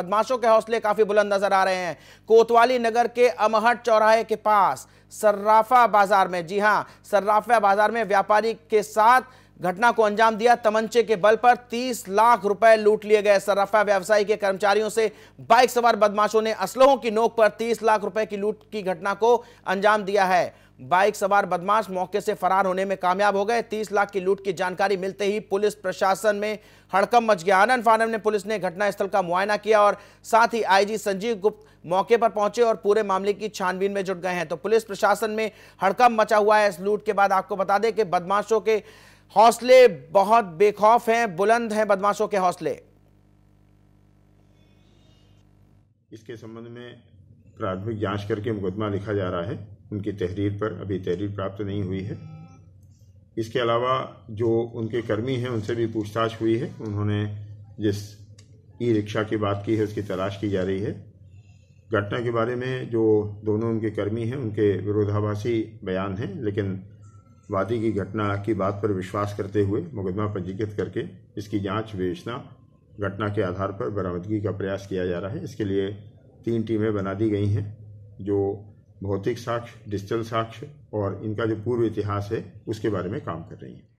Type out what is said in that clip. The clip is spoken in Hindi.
बदमाशों के हौसले काफी बुलंद नजर आ रहे हैं कोतवाली नगर के अमहट चौराहे के पास सर्राफा बाजार में जी हां सर्राफा बाजार में व्यापारी के साथ घटना को अंजाम दिया तमंचे के बल पर 30 लाख रुपए लूट लिए गए सर्राफा व्यवसायी के कर्मचारियों से बाइक सवार बदमाशों ने असलहों की नोक पर 30 लाख रुपए की लूट की घटना को अंजाम दिया है बाइक सवार बदमाश मौके से फरार होने में कामयाब हो गए 30 लाख की लूट की जानकारी मिलते ही पुलिस प्रशासन में हड़कम मच गया आनंद फानन ने पुलिस ने घटनास्थल का मुआयना किया और साथ ही आईजी संजीव गुप्त मौके पर पहुंचे और पूरे मामले की छानबीन में जुट गए हैं तो पुलिस प्रशासन में हड़कम मचा हुआ है इस लूट के बाद आपको बता दें कि बदमाशों के हौसले बहुत बेखौफ हैं बुलंद हैं बदमाशों के हौसले इसके संबंध में प्राथमिक जांच करके मुकदमा लिखा जा रहा है उनकी तहरीर पर अभी तहरीर प्राप्त नहीं हुई है इसके अलावा जो उनके कर्मी हैं उनसे भी पूछताछ हुई है उन्होंने जिस ई रिक्शा की बात की है उसकी तलाश की जा रही है घटना के बारे में जो दोनों उनके कर्मी हैं उनके विरोधाभासी बयान हैं लेकिन वादी की घटना की बात पर विश्वास करते हुए मुकदमा पंजीकृत करके इसकी जांच विवेचना घटना के आधार पर बरामदगी का प्रयास किया जा रहा है इसके लिए तीन टीमें बना दी गई हैं जो भौतिक साक्ष्य डिजिटल साक्ष्य और इनका जो पूर्व इतिहास है उसके बारे में काम कर रही हैं